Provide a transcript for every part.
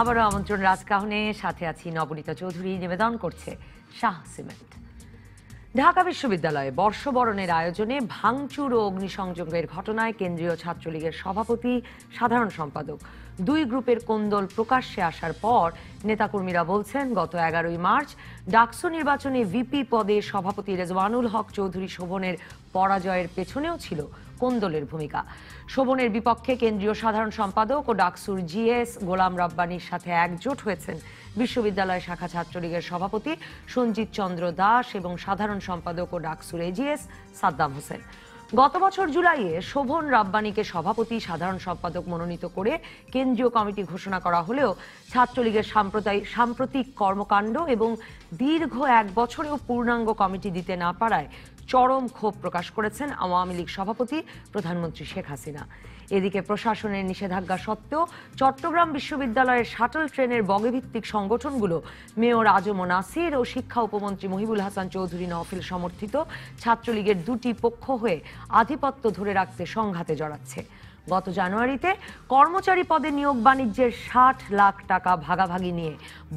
আবারও আমন্ত্রণ রাজকাহনে সাথে আছি নবনীতা চৌধুরী নিবেদন করছে শাহ সিমেন্ট ঢাকা বিশ্ববিদ্যালয়ে বর্ষবরণের আয়োজনে ভাঙচুর ও অগ্নিসংযোগের ঘটনায় কেন্দ্রীয় ছাত্রলীগের সভাপতি সাধারণ সম্পাদক দুই গ্রুপের কোন্দল প্রকাশ্যে আসার পর নেতাকর্মীরা বলছেন গত এগারোই মার্চ ডাকসু নির্বাচনে ভিপি পদে সভাপতি রেজওয়ানুল হক চৌধুরী শোভনের পরাজয়ের পেছনেও ছিল কোন দলের ভূমিকা শোভনের বিপক্ষে কেন্দ্রীয় সাধারণ সম্পাদক ও ডাকসুর জিএস গোলাম রব্বানির সাথে একজোট হয়েছেন বিশ্ববিদ্যালয় শাখা ছাত্রলীগের সভাপতি সঞ্জিত চন্দ্র দাস এবং সাধারণ সম্পাদক ও ডাকসুর এজিএস সাদ্দাম হোসেন গত বছর জুলাইয়ে শোভন রাব্বানিকে সভাপতি সাধারণ সম্পাদক মনোনীত করে কেন্দ্রীয় কমিটি ঘোষণা করা হলেও ছাত্রলীগের সাম্প্রদায়িক সাম্প্রতিক কর্মকাণ্ড এবং দীর্ঘ এক বছরেও পূর্ণাঙ্গ কমিটি দিতে না পারায় চরম ক্ষোভ প্রকাশ করেছেন আওয়ামী লীগ সভাপতি প্রধানমন্ত্রী শেখ হাসিনা এদিকে প্রশাসনের নিষেধাজ্ঞা সত্ত্বেও চট্টগ্রাম বিশ্ববিদ্যালয়ের শাটল ট্রেনের বগেভিত্তিক সংগঠনগুলো মেয়র আজম নাসির ও শিক্ষা উপমন্ত্রী মহিবুল হাসান চৌধুরী নফিল সমর্থিত ছাত্রলীগের দুটি পক্ষ হয়ে আধিপত্য ধরে রাখতে সংঘাতে জড়াচ্ছে গত জানুয়ারিতে কর্মচারী পদে নিয়োগ বাণিজ্যের ষাট লাখ টাকা ভাগাভাগি নিয়ে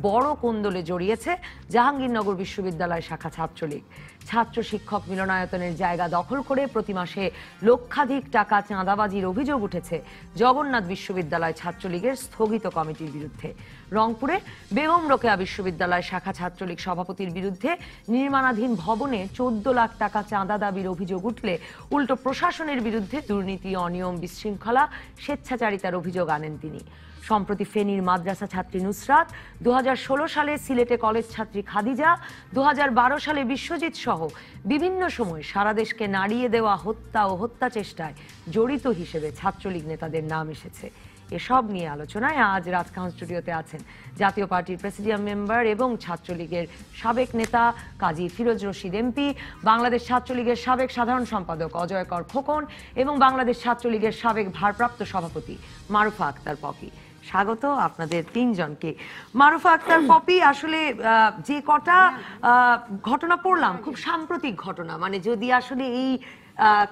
বড় কোন্দলে জড়িয়েছে জাহাঙ্গীরনগর বিশ্ববিদ্যালয় শাখা ছাত্রলীগ ছাত্র শিক্ষক মিলনায়তনের জায়গা দখল করে প্রতি মাসে লক্ষাধিক টাকা চাঁদাবাজির অভিযোগ উঠেছে জগন্নাথ বিশ্ববিদ্যালয় ছাত্রলীগের স্থগিত কমিটির বিরুদ্ধে রংপুরে বেগম রোকেয়া বিশ্ববিদ্যালয় শাখা ছাত্রলীগ সভাপতির বিরুদ্ধে নির্মাণাধীন ভবনে চোদ্দ লাখ টাকা চাঁদা দাবির অভিযোগ উঠলে উল্টো প্রশাসনের বিরুদ্ধে দুর্নীতি অনিয়ম বিশৃঙ্খলা স্বেচ্ছাচারিতার অভিযোগ আনেন তিনি সম্প্রতি ফেনীর মাদ্রাসা ছাত্রী নুসরাত দু সালে সিলেটে কলেজ ছাত্রী খাদিজা দু সালে বিশ্বজিৎ সহ বিভিন্ন সময় সারা দেশকে নাড়িয়ে দেওয়া হত্যা ও হত্যা চেষ্টায় জড়িত হিসেবে ছাত্রলীগ নেতাদের নাম এসেছে এসব নিয়ে আলোচনায় আজ রাজখান স্টুডিওতে আছেন জাতীয় পার্টির প্রেসিডিয়াম মেম্বার এবং ছাত্রলীগের সাবেক নেতা কাজী ফিরোজ রশিদ এমপি বাংলাদেশ ছাত্রলীগের সাবেক সাধারণ সম্পাদক অজয় কর খোকন এবং বাংলাদেশ ছাত্রলীগের সাবেক ভারপ্রাপ্ত সভাপতি মারুফা আক্তার পপি স্বাগত আপনাদের তিনজনকে মারুফা আক্তার পপি আসলে যে কটা ঘটনা পড়লাম খুব সাম্প্রতিক ঘটনা মানে যদি আসলে এই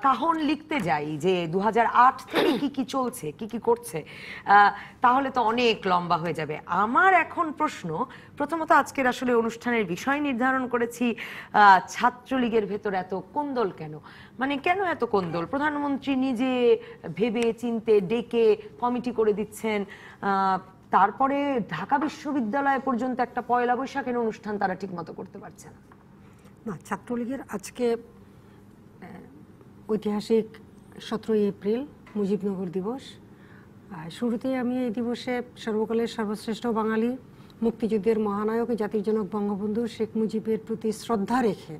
কাহন লিখতে যাই যে দু থেকে কি কি চলছে কি কি করছে তাহলে তো অনেক লম্বা হয়ে যাবে আমার এখন প্রশ্ন প্রথমত আজকের আসলে অনুষ্ঠানের বিষয় নির্ধারণ করেছি ছাত্রলীগের ভেতর এত কোন্দল কেন মানে কেন এত কোন্দল প্রধানমন্ত্রী নিজে ভেবে চিনতে ডেকে কমিটি করে দিচ্ছেন তারপরে ঢাকা বিশ্ববিদ্যালয় পর্যন্ত একটা পয়লা বৈশাখের অনুষ্ঠান তারা ঠিকমতো করতে পারছে না না ছাত্রলীগের আজকে ঐতিহাসিক সতেরোই এপ্রিল মুজিবনগর দিবস শুরুতেই আমি এই দিবসে সর্বকালের সর্বশ্রেষ্ঠ বাঙালি মুক্তিযুদ্ধের মহানায়ক জাতির জনক বঙ্গবন্ধু শেখ মুজিবের প্রতি শ্রদ্ধা রেখে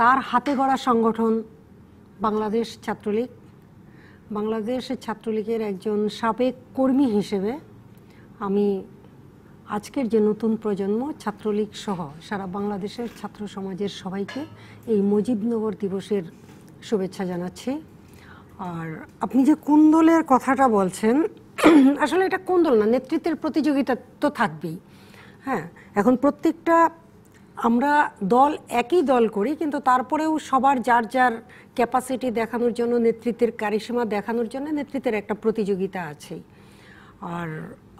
তার হাতে গড়া সংগঠন বাংলাদেশ ছাত্রলীগ বাংলাদেশ ছাত্রলীগের একজন সাবেক কর্মী হিসেবে আমি আজকের যে নতুন প্রজন্ম ছাত্রলীগ সহ সারা বাংলাদেশের ছাত্র সমাজের সবাইকে এই মুজিবনগর দিবসের শুভেচ্ছা জানাচ্ছি আর আপনি যে কোন দলের কথাটা বলছেন আসলে এটা কোন দল না নেতৃত্বের প্রতিযোগিতা তো থাকবেই হ্যাঁ এখন প্রত্যেকটা আমরা দল একই দল করি কিন্তু তারপরেও সবার যার যার ক্যাপাসিটি দেখানোর জন্য নেতৃত্বের কারিসীমা দেখানোর জন্য নেতৃত্বের একটা প্রতিযোগিতা আছেই আর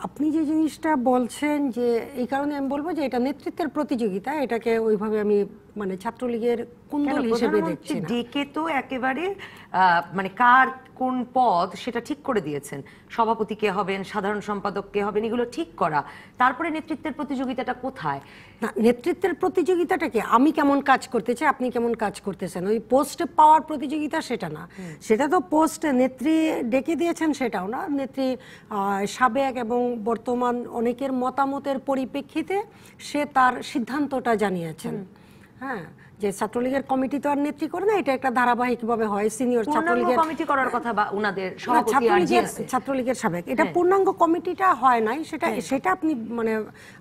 আপনি যে জিনিসটা বলছেন যে এই কারণে আমি বলবো যে এটা নেতৃত্বের প্রতিযোগিতা এটাকে ওইভাবে আমি মানে ছাত্রলীগের কোন হিসেবে দেখছে ডেকে তো একেবারে মানে কার কোন পদ সেটা ঠিক করে দিয়েছেন সভাপতি কে হবেন সাধারণ সম্পাদক কে হবেন এগুলো ঠিক করা তারপরে নেতৃত্বের প্রতিযোগিতাটা কোথায় নেতৃত্বের প্রতিযোগিতাটা কি আমি কেমন কাজ করতে চাই আপনি কেমন কাজ করতেছেন ওই পোস্ট পাওয়ার প্রতিযোগিতা সেটা না সেটা তো পোস্ট নেত্রী ডেকে দিয়েছেন সেটাও না নেত্রী সাবেক এবং বর্তমান অনেকের মতামতের পরিপ্রেক্ষিতে সে তার সিদ্ধান্তটা জানিয়েছেন huh? যে ছাত্রলীগের কমিটি তো আর নেত্রী করে না এটা একটা ধারাবাহিকভাবে হয় সিনিয়র ছাত্রলীগের কমিটি করার কথা বা উনাদের সভাপতি ছাত্রলীগের সাবেক এটা হ্যাঁ। পূর্ণাঙ্গ কমিটিটা হয় নাই সেটা হ্যাঁ। সেটা আপনি মানে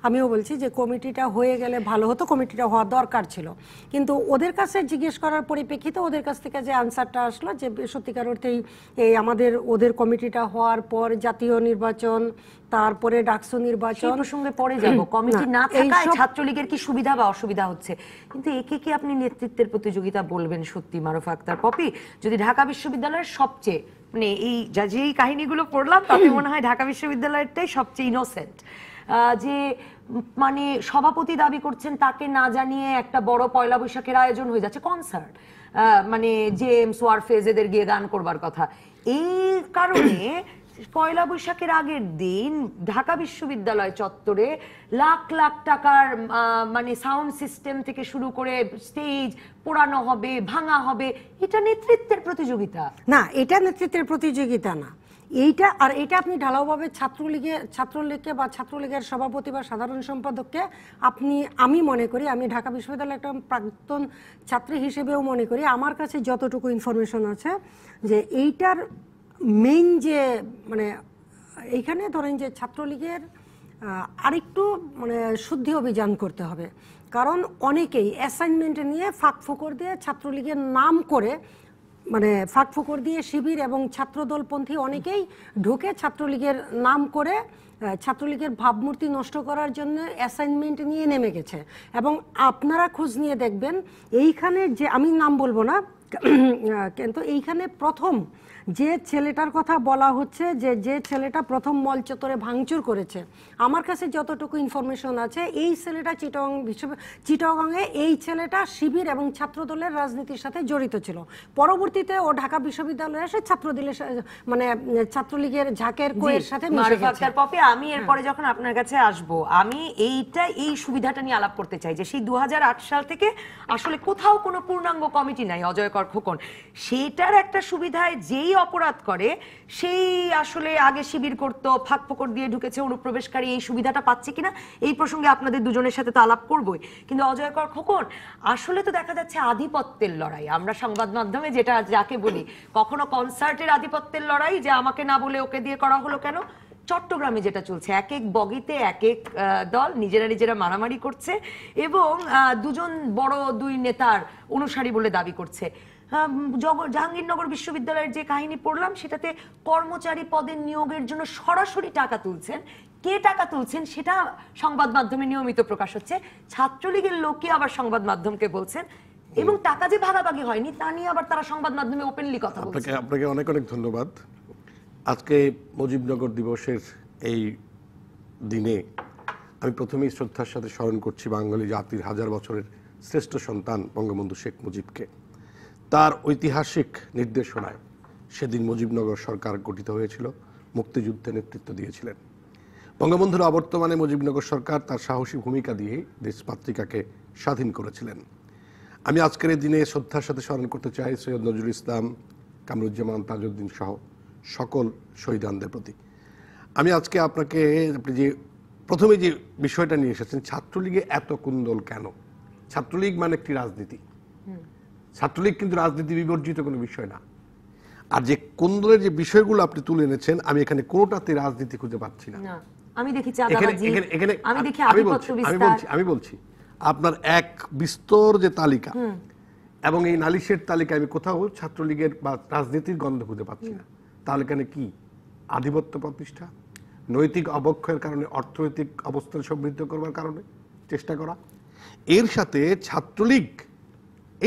আমিও বলছি যে কমিটিটা হয়ে গেলে ভালো হতো কমিটিটা হওয়া দরকার ছিল কিন্তু ওদের কাছে জিজ্ঞেস করার পরিপ্রেক্ষিতে ওদের কাছ থেকে যে আনসারটা আসলো যে সত্যিকার অর্থেই এই আমাদের ওদের কমিটিটা হওয়ার পর জাতীয় নির্বাচন তারপরে ডাকসু নির্বাচন প্রসঙ্গে পরে যাব কমিটি না থাকায় ছাত্রলীগের কি সুবিধা বা অসুবিধা হচ্ছে কিন্তু একে কি আপনি ধরনের নেতৃত্বের প্রতিযোগিতা বলবেন সত্যি মারুফা আক্তার পপি যদি ঢাকা বিশ্ববিদ্যালয়ের সবচেয়ে মানে এই যা যে এই কাহিনীগুলো পড়লাম তাতে মনে হয় ঢাকা বিশ্ববিদ্যালয়েরটাই সবচেয়ে ইনোসেন্ট যে মানে সভাপতি দাবি করছেন তাকে না জানিয়ে একটা বড় পয়লা বৈশাখের আয়োজন হয়ে যাচ্ছে কনসার্ট মানে জেমস ওয়ারফেজ এদের গিয়ে গান করবার কথা এই কারণে পয়লা বৈশাখের আগের দিন ঢাকা বিশ্ববিদ্যালয় চত্বরে লাখ লাখ টাকার মানে সাউন্ড সিস্টেম থেকে শুরু করে স্টেজ পোড়ানো হবে ভাঙা হবে এটা নেতৃত্বের প্রতিযোগিতা না এটা নেতৃত্বের প্রতিযোগিতা না এইটা আর এটা আপনি ঢালাওভাবে ছাত্রলীগে ছাত্রলীগকে বা ছাত্রলীগের সভাপতি বা সাধারণ সম্পাদককে আপনি আমি মনে করি আমি ঢাকা বিশ্ববিদ্যালয়ের একটা প্রাক্তন ছাত্রী হিসেবেও মনে করি আমার কাছে যতটুকু ইনফরমেশন আছে যে এইটার মেইন যে মানে এইখানে ধরেন যে ছাত্রলীগের আরেকটু মানে শুদ্ধি অভিযান করতে হবে কারণ অনেকেই অ্যাসাইনমেন্ট নিয়ে ফাঁক ফুকর দিয়ে ছাত্রলীগের নাম করে মানে ফাঁক ফোকর দিয়ে শিবির এবং ছাত্রদলপন্থী অনেকেই ঢুকে ছাত্রলীগের নাম করে ছাত্রলীগের ভাবমূর্তি নষ্ট করার জন্য অ্যাসাইনমেন্ট নিয়ে নেমে গেছে এবং আপনারা খোঁজ নিয়ে দেখবেন এইখানে যে আমি নাম বলবো না কিন্তু এইখানে প্রথম যে ছেলেটার কথা বলা হচ্ছে যে যে ছেলেটা প্রথম মল চত্বরে ভাঙচুর করেছে আমার কাছে যতটুকু ইনফরমেশন আছে এই ছেলেটা চিটং বিশ্ব এই ছেলেটা শিবির এবং ছাত্রদলের রাজনীতির সাথে জড়িত ছিল পরবর্তীতে ও ঢাকা বিশ্ববিদ্যালয়ে এসে ছাত্রদলের মানে ছাত্রলীগের ঝাঁকের কোয়ের সাথে পপি আমি হ্যাঁ। এরপরে যখন আপনার কাছে আসব আমি এইটা এই সুবিধাটা নিয়ে আলাপ করতে চাই যে সেই দু সাল থেকে আসলে কোথাও কোনো পূর্ণাঙ্গ কমিটি নাই অজয় কর খোকন সেটার একটা সুবিধায় যেই অপরাধ করে সেই আসলে আগে শিবির করত ফাঁক ফোকর দিয়ে ঢুকেছে অনুপ্রবেশকারী এই সুবিধাটা পাচ্ছে কিনা এই প্রসঙ্গে আপনাদের দুজনের সাথে তো আলাপ করবই কিন্তু অজয় কর খোকন আসলে তো দেখা যাচ্ছে আধিপত্যের লড়াই আমরা সংবাদ মাধ্যমে যেটা যাকে বলি কখনো কনসার্টের আধিপত্যের লড়াই যে আমাকে না বলে ওকে দিয়ে করা হলো কেন চট্টগ্রামে যেটা চলছে এক এক বগিতে এক এক দল নিজেরা নিজেরা মারামারি করছে এবং দুজন বড় দুই নেতার অনুসারী বলে দাবি করছে জাহাঙ্গীরনগর বিশ্ববিদ্যালয়ের যে কাহিনী পড়লাম সেটাতে কর্মচারী পদের নিয়োগের জন্য সরাসরি টাকা তুলছেন কে টাকা তুলছেন সেটা সংবাদ মাধ্যমে নিয়মিত প্রকাশ হচ্ছে ছাত্রলীগের লোককে আবার সংবাদ মাধ্যমকে বলছেন এবং টাকা যে ভাগাভাগি হয়নি তা নিয়ে আবার তারা সংবাদ মাধ্যমে ওপেনলি কথা বলছে আপনাকে অনেক অনেক ধন্যবাদ আজকে মুজিবনগর দিবসের এই দিনে আমি প্রথমেই শ্রদ্ধার সাথে স্মরণ করছি বাঙালি জাতির হাজার বছরের শ্রেষ্ঠ সন্তান বঙ্গবন্ধু শেখ মুজিবকে তার ঐতিহাসিক নির্দেশনায় সেদিন মুজিবনগর সরকার গঠিত হয়েছিল মুক্তিযুদ্ধে নেতৃত্ব দিয়েছিলেন বঙ্গবন্ধুর অবর্তমানে মুজিবনগর সরকার তার সাহসী ভূমিকা দিয়ে দেশ পত্রিকাকে স্বাধীন করেছিলেন আমি আজকের দিনে শ্রদ্ধার সাথে স্মরণ করতে চাই সৈয়দ নজরুল ইসলাম কামরুজ্জামান তাজউদ্দিন সহ সকল শহীদানদের প্রতি আমি আজকে আপনাকে আপনি যে প্রথমে যে বিষয়টা নিয়ে এসেছেন ছাত্রলীগে এত কুন্দল কেন ছাত্রলীগ মানে একটি রাজনীতি ছাত্রলীগ কিন্তু রাজনীতি বিবর্জিত কোনো বিষয় না আর যে কোন দলের যে বিষয়গুলো আপনি তুলে এনেছেন আমি এখানে কোনোটাতে রাজনীতি খুঁজে পাচ্ছি না আমি আমি বলছি আমি বলছি আপনার এক বিস্তর যে তালিকা এবং এই নালিশের তালিকা আমি কোথাও ছাত্রলীগের বা রাজনীতির গন্ধ খুঁজে পাচ্ছি না তাহলে এখানে কি আধিপত্য প্রতিষ্ঠা নৈতিক অবক্ষয়ের কারণে অর্থনৈতিক অবস্থান সমৃদ্ধ করবার কারণে চেষ্টা করা এর সাথে ছাত্রলীগ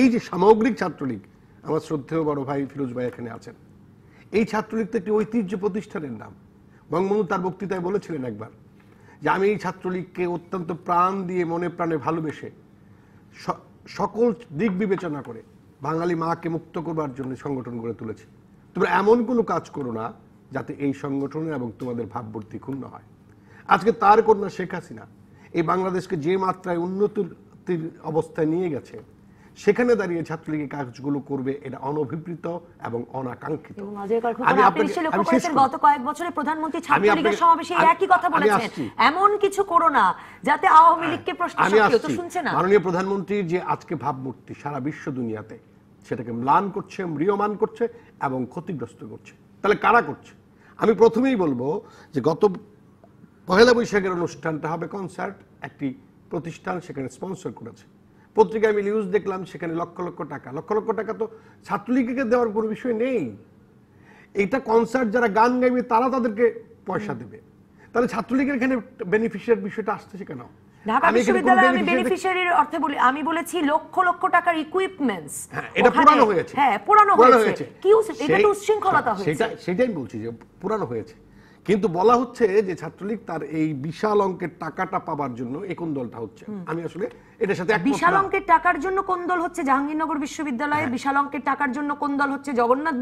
এই যে সামগ্রিক ছাত্রলীগ আমার শ্রদ্ধেয় বড় ভাই ফিরোজ ভাই এখানে আছেন এই ছাত্রলীগ তো একটি ঐতিহ্য প্রতিষ্ঠানের নাম বঙ্গবন্ধু তার বক্তৃতায় বলেছিলেন একবার যে আমি এই ছাত্রলীগকে অত্যন্ত প্রাণ দিয়ে মনে প্রাণে ভালোবেসে সকল দিক বিবেচনা করে বাঙালি মাকে মুক্ত করবার জন্য সংগঠন গড়ে তুলেছি তোমরা এমন কোনো কাজ করো না যাতে এই সংগঠনে এবং তোমাদের ভাবমূর্তি ক্ষুণ্ণ হয় আজকে তার কন্যা শেখ হাসিনা এই বাংলাদেশকে যে মাত্রায় উন্নতির অবস্থায় নিয়ে গেছে সেখানে দাঁড়িয়ে ছাত্রলীগের কাজগুলো করবে এটা অনভিপ্রিত এবং অনাকাঙ্ক্ষিত গত কয়েক বছরে প্রধানমন্ত্রী ছাত্রলীগের সমাবেশে একই কথা বলেছেন এমন কিছু করো না যাতে আওয়ামী লীগকে হ্যাঁ, প্রশ্ন শুনছে না মাননীয় প্রধানমন্ত্রীর যে আজকে ভাবমূর্তি সারা বিশ্ব দুনিয়াতে সেটাকে ম্লান করছে ম্রিয়মান করছে এবং ক্ষতিগ্রস্ত করছে তাহলে কারা করছে আমি প্রথমেই বলবো যে গত পহেলা বৈশাখের অনুষ্ঠানটা হবে কনসার্ট একটি প্রতিষ্ঠান সেখানে স্পন্সর করেছে পত্রিকায় আমি নিউজ দেখলাম সেখানে লক্ষ লক্ষ টাকা লক্ষ লক্ষ টাকা তো ছাত্রলীগকে দেওয়ার কোনো বিষয় নেই এইটা কনসার্ট যারা গান গাইবে তারা তাদেরকে পয়সা দেবে তাহলে ছাত্রলীগের এখানে বেনিফিশিয়ার বিষয়টা আসতেছে কেন আমি বলেছি লক্ষ লক্ষ টাকার ইকুইপমেন্টস হ্যাঁ, এটা পুরানো হয়েছে হ্যাঁ পুরানো হয়েছে কি এটা তো উচ্ছৃঙ্খলতা হ্যাঁ, হয়েছে সেটাই বলছি যে পুরানো হয়েছে কিন্তু বলা হচ্ছে যে ছাত্রলীগ তার এই বিশাল অঙ্কের টাকাটা পাবার জন্য কোন দলটা হচ্ছে আমি আসলে এটার সাথে বিশাল অঙ্কের টাকার জন্য কোন দল হচ্ছে জাহাঙ্গীরনগর বিশ্ববিদ্যালয়ে হ্যাঁ। বিশাল অঙ্কের টাকার জন্য কোন দল হচ্ছে জগন্নাথ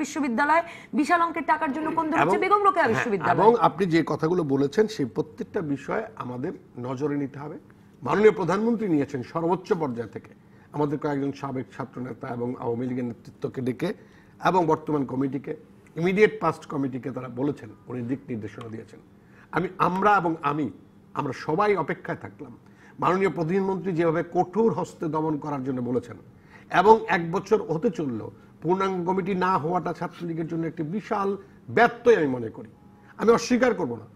বিশাল অঙ্কের টাকার জন্য কোন দল হচ্ছে বেগম রোকেয়া হ্যাঁ, বিশ্ববিদ্যালয় এবং আপনি যে কথাগুলো বলেছেন সেই প্রত্যেকটা আমাদের নজরে নিতে হবে মাননীয় প্রধানমন্ত্রী নিয়েছেন সর্বোচ্চ পর্যায় থেকে আমাদের কয়েকজন সাবেক নেতা এবং আওয়ামী লীগের নেতৃত্বকে ডেকে এবং বর্তমান কমিটিকে ইমিডিয়েট পাস্ট কমিটিকে তারা বলেছেন উনি দিক নির্দেশনা দিয়েছেন আমি আমরা এবং আমি আমরা সবাই অপেক্ষায় থাকলাম মাননীয় প্রধানমন্ত্রী যেভাবে কঠোর হস্তে দমন করার জন্য বলেছেন এবং এক বছর হতে চলল পূর্ণাঙ্গ কমিটি না হওয়াটা ছাত্রলীগের জন্য একটি বিশাল ব্যত্যয় আমি মনে করি আমি অস্বীকার করব না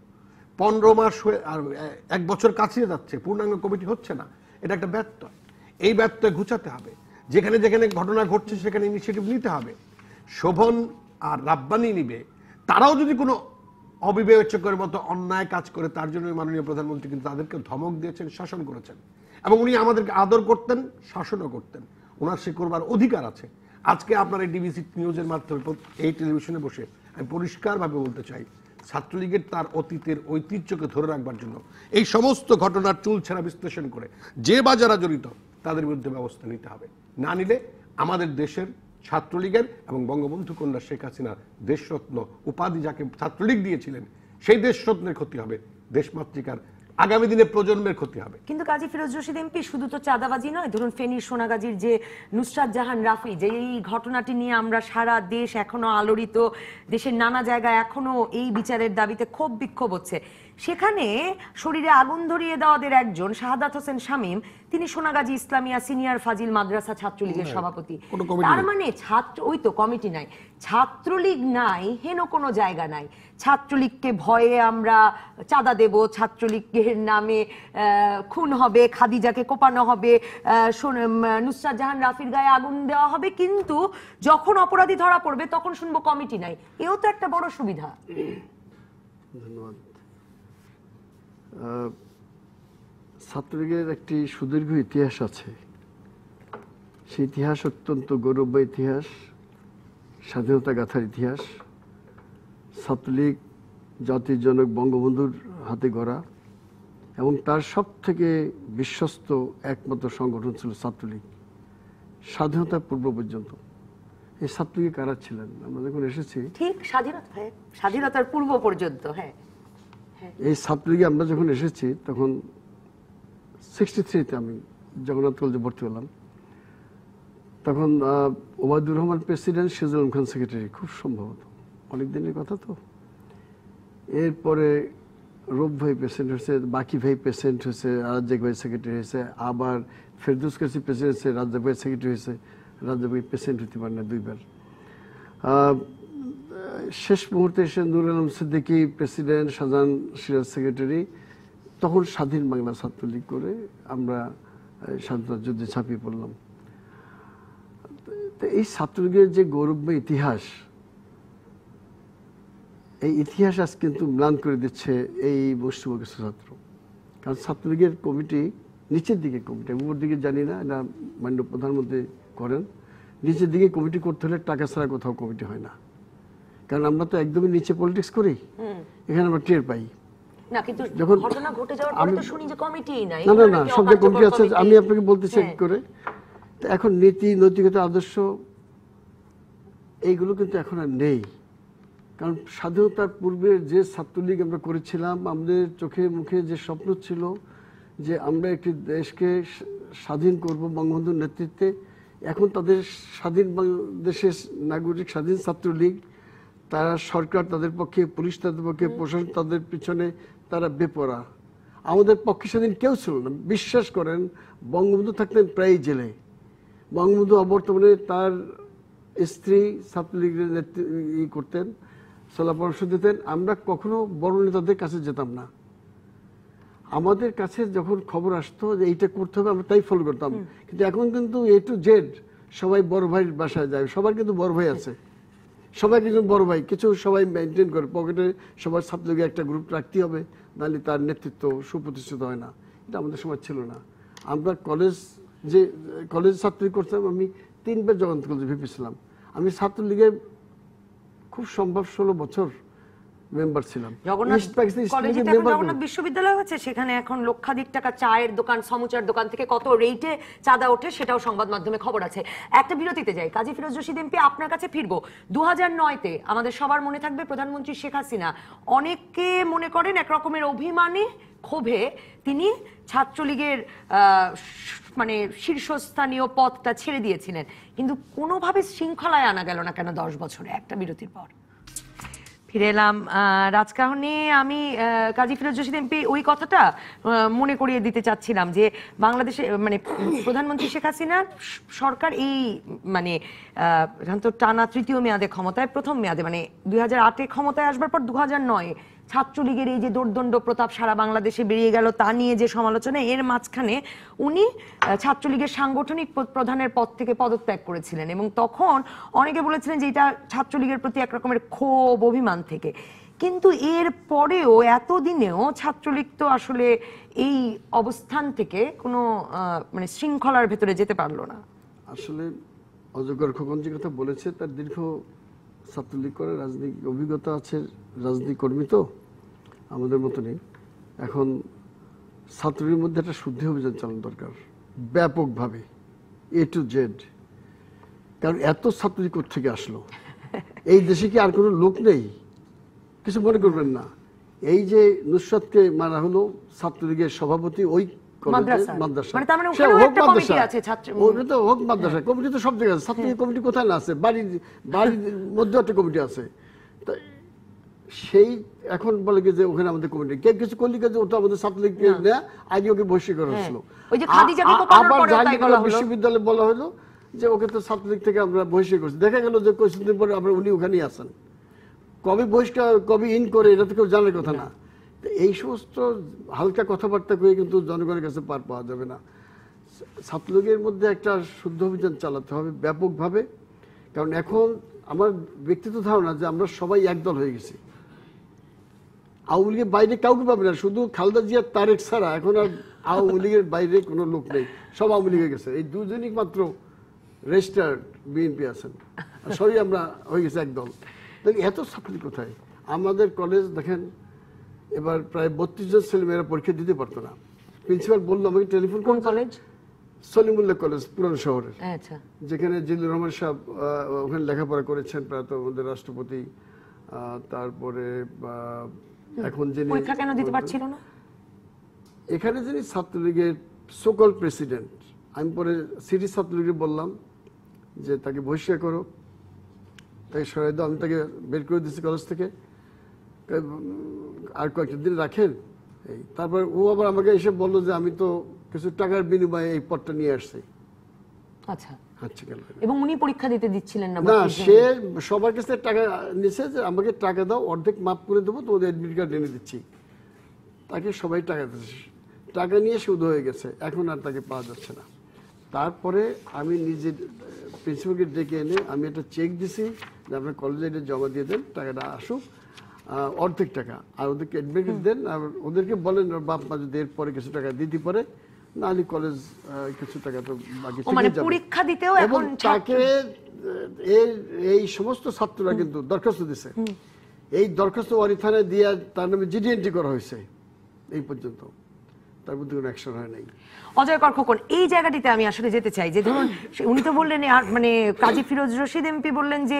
পনেরো মাস হয়ে আর এক বছর কাছে যাচ্ছে পূর্ণাঙ্গ কমিটি হচ্ছে না এটা একটা ব্যত্যয় এই ব্যত্যয় ঘুচাতে হবে যেখানে যেখানে ঘটনা ঘটছে সেখানে ইনিশিয়েটিভ নিতে হবে শোভন আর রাব্বানি নিবে তারাও যদি কোনো অবিবেচকের মতো অন্যায় কাজ করে তার জন্য মাননীয় প্রধানমন্ত্রী কিন্তু তাদেরকে ধমক দিয়েছেন শাসন করেছেন এবং উনি আমাদেরকে আদর করতেন শাসনও করতেন ওনার সে করবার অধিকার আছে আজকে আপনার এই ডিবিসি নিউজের মাধ্যমে এই টেলিভিশনে বসে আমি পরিষ্কারভাবে বলতে চাই ছাত্রলীগের তার অতীতের ঐতিহ্যকে ধরে রাখবার জন্য এই সমস্ত ঘটনার ছাড়া বিশ্লেষণ করে যে বা যারা জড়িত তাদের বিরুদ্ধে ব্যবস্থা নিতে হবে না নিলে আমাদের দেশের ছাত্রলীগের এবং বঙ্গবন্ধু কন্যা শেখ হাসিনা দেশরত্ন উপাধি যাকে ছাত্রলীগ দিয়েছিলেন সেই দেশরত্নের ক্ষতি হবে দেশমাতৃকার আগামী দিনে প্রজন্মের ক্ষতি হবে কিন্তু কাজী ফিরোজ রশিদ এমপি শুধু তো চাঁদাবাজি নয় ধরুন ফেনীর সোনাগাজীর যে নুসরাত জাহান রাফি যে এই ঘটনাটি নিয়ে আমরা সারা দেশ এখনো আলোড়িত দেশের নানা জায়গায় এখনো এই বিচারের দাবিতে ক্ষোভ বিক্ষোভ হচ্ছে সেখানে শরীরে আগুন ধরিয়ে দেওয়াদের একজন শাহাদাত হোসেন শামীম তিনি সোনাগাজী ইসলামিয়া সিনিয়র ফাজিল মাদ্রাসা ছাত্রলীগের সভাপতি তার মানে ছাত্র ওই তো কমিটি নাই ছাত্রলীগ নাই হেন কোনো জায়গা নাই ছাত্রলীগকে ভয়ে আমরা চাঁদা দেব ছাত্রলীগের নামে খুন হবে খাদিজাকে কোপানো হবে নুসরাত জাহান রাফির গায়ে আগুন দেওয়া হবে কিন্তু যখন অপরাধী ধরা পড়বে তখন শুনবো কমিটি নাই এও তো একটা বড় সুবিধা ধন্যবাদ ছাত্রলীগের একটি সুদীর্ঘ ইতিহাস আছে সেই ইতিহাস অত্যন্ত গৌরব ইতিহাস স্বাধীনতা গাথার ইতিহাস ছাত্রলীগ জাতির জনক বঙ্গবন্ধুর হাতে গড়া এবং তার সব থেকে বিশ্বস্ত একমাত্র সংগঠন ছিল ছাত্রলীগ স্বাধীনতা পূর্ব পর্যন্ত এই ছাত্রলীগে কারা ছিলেন আমরা যখন এসেছি ঠিক স্বাধীনতা স্বাধীনতার পূর্ব পর্যন্ত হ্যাঁ হ্যাঁ। এই ছাত্রলীগে আমরা যখন এসেছি তখন সিক্সটি থ্রিতে আমি জগন্নাথ কলেজে ভর্তি হলাম তখন ওবায়দুর রহমান প্রেসিডেন্ট সিজুল খান সেক্রেটারি খুব সম্ভবত অনেক দিনের কথা তো এরপরে রূপ ভাই প্রেসিডেন্ট হয়েছে বাকি ভাই প্রেসিডেন্ট হয়েছে রাজ্যিক ভাই সেক্রেটারি হয়েছে আবার ফেরদুস কাসি প্রেসিডেন্ট হয়েছে রাজ্জাক ভাই সেক্রেটারি হয়েছে রাজ্জাক ভাই প্রেসিডেন্ট হতে পারে না দুইবার শেষ মুহূর্তে এসে নুর আলম সিদ্দিকি প্রেসিডেন্ট সাজান সিরাজ সেক্রেটারি তখন স্বাধীন বাংলা ছাত্রলীগ করে আমরা স্বাধীনতার যুদ্ধে ছাপিয়ে পড়লাম তো এই ছাত্রলীগের যে গৌরবময় ইতিহাস এই ইতিহাস আজ কিন্তু ম্লান করে দিচ্ছে এই পশ্চিমবঙ্গ কিছু ছাত্র কারণ ছাত্রলীগের কমিটি নিচের দিকে কমিটি উপর দিকে জানি না এটা মান্য প্রধানমন্ত্রী করেন নিচের দিকে কমিটি করতে হলে টাকা ছাড়া কোথাও কমিটি হয় না কারণ আমরা তো একদমই নিচে পলিটিক্স করি এখানে আমরা টের পাই আমি আপনাকে হ্যাঁ। করে এখন নীতি নৈতিকতা আদর্শ এইগুলো কিন্তু এখন আর নেই কারণ স্বাধীনতার পূর্বে যে ছাত্রলীগ আমরা করেছিলাম আমাদের চোখে মুখে যে স্বপ্ন ছিল যে আমরা একটি দেশকে স্বাধীন করব বঙ্গবন্ধুর নেতৃত্বে এখন তাদের স্বাধীন বাংলাদেশের নাগরিক স্বাধীন ছাত্রলীগ তারা সরকার তাদের পক্ষে পুলিশ তাদের পক্ষে প্রশাসন তাদের পিছনে তারা বেপরা আমাদের পক্ষে সেদিন কেউ ছিল না বিশ্বাস করেন বঙ্গবন্ধু থাকতেন প্রায় জেলে বঙ্গবন্ধু অবর্তমানে তার স্ত্রী ছাত্রলীগের ই করতেন সলা পরামর্শ দিতেন আমরা কখনো বড় নেতাদের কাছে যেতাম না আমাদের কাছে যখন খবর আসতো যে এইটা করতে হবে আমরা তাই ফলো করতাম কিন্তু এখন কিন্তু এ টু জেড সবাই বড় ভাইয়ের বাসায় যায় সবার কিন্তু বড় ভাই আছে সবাই কিন্তু বড় ভাই কিছু সবাই মেনটেন করে পকেটে সবার ছাত্রলীগে একটা গ্রুপ রাখতে হবে নাহলে তার নেতৃত্ব সুপ্রতিষ্ঠিত হয় না এটা আমাদের সময় ছিল না আমরা কলেজ যে কলেজ ছাত্রী করতাম আমি তিনবার জগন্ত কলেজে ভেবেছিলাম আমি ছাত্রলীগে খুব সম্ভব ষোলো বছর মেম্বার ছিলাম জগন্নাথ বিশ্ববিদ্যালয় হচ্ছে সেখানে এখন লক্ষাধিক টাকা চায়ের দোকান সমুচার দোকান থেকে কত রেটে চাঁদা ওঠে সেটাও সংবাদ মাধ্যমে খবর আছে একটা বিরতিতে যাই কাজী ফিরোজ আপনার কাছে দু আমাদের সবার মনে থাকবে প্রধানমন্ত্রী শেখ হাসিনা অনেকে মনে করেন এক রকমের অভিমানে ক্ষোভে তিনি ছাত্রলীগের মানে শীর্ষস্থানীয় পথটা ছেড়ে দিয়েছিলেন কিন্তু কোনোভাবে শৃঙ্খলায় আনা গেল না কেন দশ বছরে একটা বিরতির পর ফিরে এলাম রাজকাহনে আমি কাজী ফিরোজ রশিদ এমপি ওই কথাটা মনে করিয়ে দিতে চাচ্ছিলাম যে বাংলাদেশে মানে প্রধানমন্ত্রী শেখ হাসিনার সরকার এই মানে টানা তৃতীয় মেয়াদে ক্ষমতায় প্রথম মেয়াদে মানে দুই হাজার আটে ক্ষমতায় আসবার পর দু হাজার নয় ছাত্রলীগের এই যে দোর্দণ্ড প্রতাপ সারা বাংলাদেশে বেরিয়ে গেল তা নিয়ে যে সমালোচনা এর মাঝখানে উনি ছাত্রলীগের সাংগঠনিক প্রধানের পদ থেকে পদত্যাগ করেছিলেন এবং তখন অনেকে বলেছিলেন যে এটা ছাত্রলীগের প্রতি একরকমের ক্ষোভ অভিমান থেকে কিন্তু এর পরেও এতদিনেও ছাত্রলীগ তো আসলে এই অবস্থান থেকে কোনো মানে শৃঙ্খলার ভেতরে যেতে পারলো না আসলে অজগর খোকন যে কথা বলেছে তার দীর্ঘ ছাত্রলীগ করে রাজনীতি অভিজ্ঞতা আছে রাজনীতি কর্মী তো আমাদের মতনই এখন ছাত্রীর মধ্যে একটা শুদ্ধি অভিযান চালানো দরকার ব্যাপকভাবে এ টু জেড কারণ এত ছাত্রী থেকে আসলো এই দেশে কি আর কোনো লোক নেই কিছু মনে করবেন না এই যে নুসরাতকে মারা হলো ছাত্রলীগের সভাপতি ওই মানে মানে হ্যাঁ। কমিটি কোথায় না আছে বাড়ির বাড়ির মধ্যে একটা কমিটি আছে সেই এখন বলে যে ওখানে আমাদের কমিটি কে কিছু করলি ওটা আমাদের ছাত্রলীগকে আগে ওকে বহিষ্কার হ্যাঁ। হয়েছিল আবার জাহাঙ্গীরনগর বিশ্ববিদ্যালয়ে বলা হলো যে ওকে তো ছাত্রলীগ থেকে আমরা বহিষ্কার করছি দেখা গেল যে কিছুদিন পরে উনি ওখানেই আসেন কবে বহিষ্কার কবে ইন করে এটা তো কেউ জানার কথা না এই সমস্ত হালকা কথাবার্তা করে কিন্তু জনগণের কাছে পার পাওয়া যাবে না ছাত্রলীগের মধ্যে একটা শুদ্ধ অভিযান চালাতে হবে ব্যাপকভাবে কারণ এখন আমার ব্যক্তিত্ব ধারণা যে আমরা সবাই একদল হয়ে গেছি আওয়ামী লীগের বাইরে কাউকে পাবে না শুধু খালদা জিয়া তারেক ছাড়া এখন আর আওয়ামী লীগের বাইরে কোনো লোক নেই সব আওয়ামী লীগে গেছে এই দুজনই মাত্র রেজিস্টার্ড বিএনপি আছেন সবই আমরা হয়ে গেছি একদল এত চাকরি কোথায় আমাদের কলেজ দেখেন এবার প্রায় বত্রিশ জন ছেলেমেয়েরা পরীক্ষা দিতে পারতো না প্রিন্সিপাল বললো আমাকে টেলিফোন কোন কলেজ সলিমুল্লাহ কলেজ পুরানো শহরের আচ্ছা। যেখানে জিল্লুর রহমান সাহেব ওখানে লেখাপড়া করেছেন প্রায়ত আমাদের রাষ্ট্রপতি তারপরে এখন যিনি কেন দিতে পারছিল না এখানে যিনি ছাত্রলীগের সকল প্রেসিডেন্ট আমি পরে সিটি ছাত্রলীগের বললাম যে তাকে বহিষ্কার করো তাকে সরাই দাও আমি তাকে বের করে দিচ্ছি কলেজ থেকে আর কয়েকটা দিন রাখেন এই তারপর ও আবার আমাকে এসে বললো যে আমি তো কিছু টাকার বিনিময়ে এই পদটা নিয়ে আসছি আচ্ছা, আচ্ছা এবং উনি পরীক্ষা দিতে দিচ্ছিলেন না না সে সবার কাছে টাকা নিছে যে আমাকে টাকা দাও অর্ধেক করে দেবো অ্যাডমিট কার্ড এনে দিচ্ছি তাকে সবাই টাকা দিচ্ছে টাকা নিয়ে শুধু হয়ে গেছে এখন আর তাকে পাওয়া যাচ্ছে না তারপরে আমি নিজে প্রিন্সিপালকে ডেকে এনে আমি একটা চেক দিছি যে আপনার কলেজে জমা দিয়ে দেন টাকাটা আসুক অর্ধেক টাকা আর ওদেরকে অ্যাডমিট দেন আর ওদেরকে বলেন বাপ মা যদি এরপরে কিছু টাকা দিতে পারে নালি কলেজ কিছু টাকা তো বাকি মানে পরীক্ষা দিতেও এখন তাকে এই এই সমস্ত ছাত্ররা কিন্তু দরখাস্ত দিছে এই দরখাস্ত ওয়ারি থানায় দিয়ে তার নামে জিডিএনটি করা হয়েছে এই পর্যন্ত তার মধ্যে কোনো অ্যাকশন হয় নাই অজয় কর খোকন এই জায়গাটিতে আমি আসলে যেতে চাই যে ধরুন উনি তো বললেন মানে কাজী ফিরোজ রশিদ এমপি বললেন যে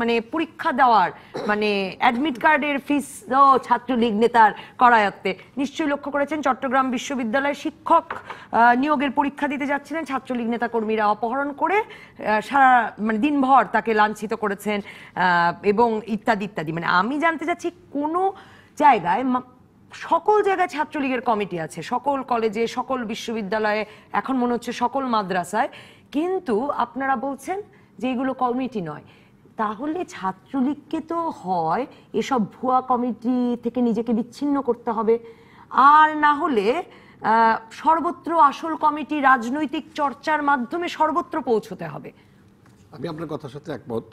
মানে পরীক্ষা দেওয়ার মানে অ্যাডমিট কার্ডের ফিস ছাত্রলীগ নেতার করায়ত্তে নিশ্চয়ই লক্ষ্য করেছেন চট্টগ্রাম বিশ্ববিদ্যালয়ের শিক্ষক নিয়োগের পরীক্ষা দিতে যাচ্ছিলেন ছাত্রলীগ নেতা কর্মীরা অপহরণ করে সারা মানে দিনভর তাকে লাঞ্ছিত করেছেন এবং ইত্যাদি ইত্যাদি মানে আমি জানতে চাচ্ছি কোনো জায়গায় সকল জায়গায় ছাত্রলীগের কমিটি আছে সকল কলেজে সকল বিশ্ববিদ্যালয়ে এখন মনে হচ্ছে সকল মাদ্রাসায় কিন্তু আপনারা বলছেন যে এগুলো কমিটি নয় তাহলে ছাত্রলীগকে তো হয় এসব ভুয়া কমিটি থেকে নিজেকে বিচ্ছিন্ন করতে হবে আর না হলে সর্বত্র আসল কমিটি রাজনৈতিক চর্চার মাধ্যমে সর্বত্র পৌঁছতে হবে আমি আপনার কথার সাথে একমত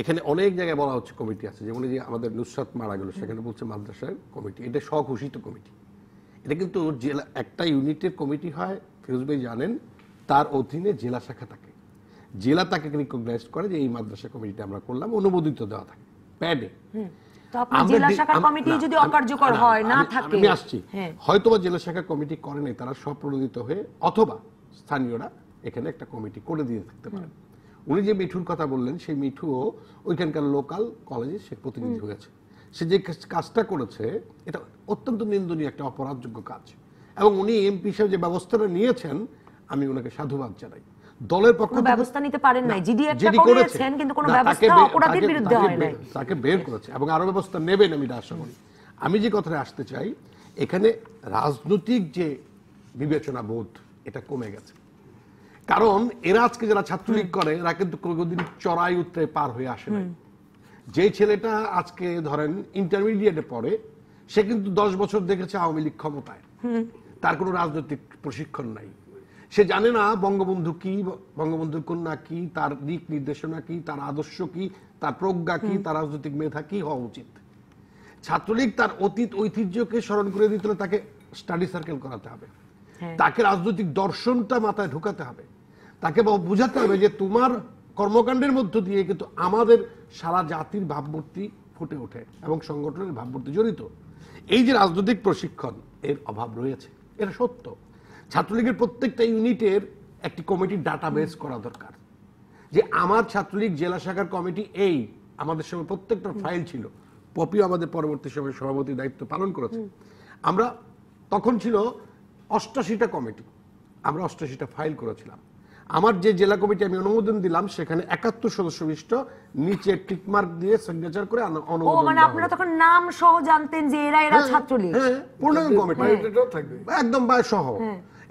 এখানে অনেক জায়গায় বলা হচ্ছে কমিটি আছে যেমন যে আমাদের নুসরাত মারা গেল সেখানে বলছে মাদ্রাসার কমিটি এটা স্বঘোষিত কমিটি এটা কিন্তু জেলা একটা ইউনিটের কমিটি হয় ফিরোজ ভাই জানেন তার অধীনে জেলা শাখা থাকে জেলা তাকে রিকগনাইজ করে যে এই মাদ্রাসা কমিটিটা আমরা করলাম অনুমোদিত দেওয়া থাকে প্যাডে আমি আসছি হ্যাঁ। হয়তো জেলা শাখা কমিটি করে তারা স্বপ্রণোদিত হয়ে অথবা স্থানীয়রা এখানে একটা কমিটি করে দিয়ে থাকতে পারেন উনি যে মিঠুর কথা বললেন সেই মিঠু ওইখানকার লোকাল কলেজে সে প্রতিনিধি হয়েছে সে যে কাজটা করেছে এটা অত্যন্ত নিন্দনীয় একটা অপরাধযোগ্য কাজ এবং উনি এমপি হিসেবে যে ব্যবস্থাটা নিয়েছেন আমি ওনাকে সাধুবাদ জানাই দলের পক্ষ ব্যবস্থা নিতে পারেন নাই জিডি একটা করেছেন কিন্তু কোনো ব্যবস্থা অপরাধীর বিরুদ্ধে হয় নাই তাকে বের করেছে এবং আরো ব্যবস্থা নেবেন আমি আশা করি আমি যে কথাটা আসতে চাই এখানে রাজনৈতিক যে বিবেচনা বোধ এটা কমে গেছে কারণ এরা আজকে যারা ছাত্রলীগ করে এরা কিন্তু কোনোদিন চড়াই উত্তরে পার হয়ে আসে না যে ছেলেটা আজকে ধরেন ইন্টারমিডিয়েটে পড়ে সে কিন্তু দশ বছর দেখেছে আওয়ামী লীগ ক্ষমতায় তার কোনো রাজনৈতিক প্রশিক্ষণ নাই সে জানে না বঙ্গবন্ধু কি বঙ্গবন্ধুর কন্যা কি তার দিক নির্দেশনা কি তার আদর্শ কি তার প্রজ্ঞা কি তার রাজনৈতিক মেধা কি হওয়া উচিত ছাত্রলীগ তার অতীত ঐতিহ্যকে স্মরণ করে দিতে তাকে স্টাডি সার্কেল করাতে হবে হ্যাঁ। তাকে রাজনৈতিক দর্শনটা মাথায় ঢুকাতে হবে তাকে বুঝাতে হবে যে তোমার কর্মকাণ্ডের মধ্য দিয়ে কিন্তু আমাদের সারা জাতির ভাবমূর্তি ফুটে ওঠে এবং সংগঠনের ভাবমূর্তি জড়িত এই যে রাজনৈতিক প্রশিক্ষণ এর অভাব রয়েছে এটা সত্য ছাত্রলীগের প্রত্যেকটা ইউনিটের একটি কমিটির ডাটাবেস করা দরকার যে আমার ছাত্রলীগ জেলা শাখার কমিটি এই আমাদের সময় প্রত্যেকটা ফাইল ছিল পপিও আমাদের পরবর্তী সময় সভাপতি দায়িত্ব পালন করেছে আমরা তখন ছিল অষ্টাশিটা কমিটি আমরা অষ্টাশিটা ফাইল করেছিলাম আমার যে জেলা কমিটি আমি অনুমোদন দিলাম সেখানে একাত্তর সদস্য বিষ্ট নিচে টিকমার্ক দিয়ে সিগনেচার করে অনুমোদন মানে আপনারা তখন নাম সহ জানতেন যে এরা এরা হ্যাঁ, ছাত্রলীগ হ্যাঁ, হ্যাঁ, পূর্ণাঙ্গ কমিটি একদম বা সহ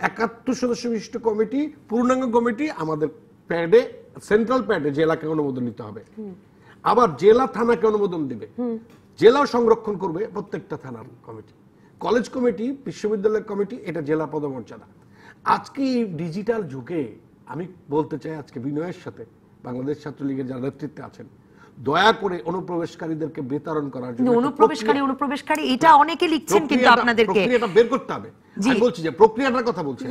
একাত্তর সদস্য বিষ্ট কমিটি পূর্ণাঙ্গ কমিটি আমাদের প্যাডে সেন্ট্রাল প্যাডে জেলাকে অনুমোদন নিতে হবে আবার জেলা থানাকে অনুমোদন দিবে জেলা সংরক্ষণ করবে প্রত্যেকটা থানার কমিটি কলেজ কমিটি বিশ্ববিদ্যালয় কমিটি এটা জেলা পদমর্যাদা আজকে এই ডিজিটাল যুগে আমি বলতে চাই আজকে বিনয়ের সাথে বাংলাদেশ ছাত্রলীগের যারা নেতৃত্বে আছেন দয়া করে অনুপ্রবেশকারীদেরকে বেতারণ করার জন্য অনুপ্রবেশকারী অনুপ্রবেশকারী এটা অনেকে লিখছেন কিন্তু আপনাদেরকে বের করতে হবে আমি বলছি যে প্রক্রিয়াটার কথা বলছি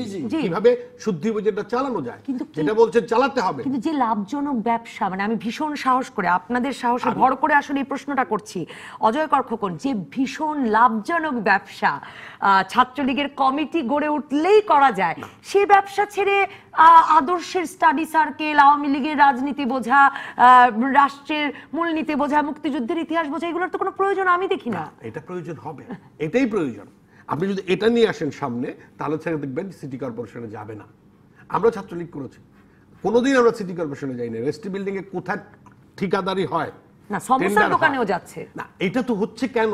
কিভাবে শুদ্ধি বাজারটা চালানো যায় কিন্তু যেটা বলছেন চালাতে হবে কিন্তু যে লাভজনক ব্যবসা মানে আমি ভীষণ সাহস করে আপনাদের সাহসে ভর করে আসলে এই প্রশ্নটা করছি অজয় যে ভীষণ লাভজনক ব্যবসা ছাত্রলীগের কমিটি গড়ে উঠলেই করা যায় সে ব্যবসা ছেড়ে আদর্শের স্টাডি সার্কেল আওয়ামী লীগের রাজনীতি বোঝা রাষ্ট্রের মূলনীতি বোঝা মুক্তিযুদ্ধের ইতিহাস বোঝা এগুলোর তো কোনো প্রয়োজন আমি দেখি না এটা প্রয়োজন হবে এটাই প্রয়োজন আপনি যদি এটা নিয়ে আসেন সামনে তাহলে সেখানে দেখবেন সিটি কর্পোরেশনে যাবে না আমরা ছাত্রলীগ করেছি কোনোদিন আমরা সিটি কর্পোরেশনে যাইনি রেস্টি বিল্ডিং এ কোথায় ঠিকাদারি হয় না দোকানেও যাচ্ছে না এটা তো হচ্ছে কেন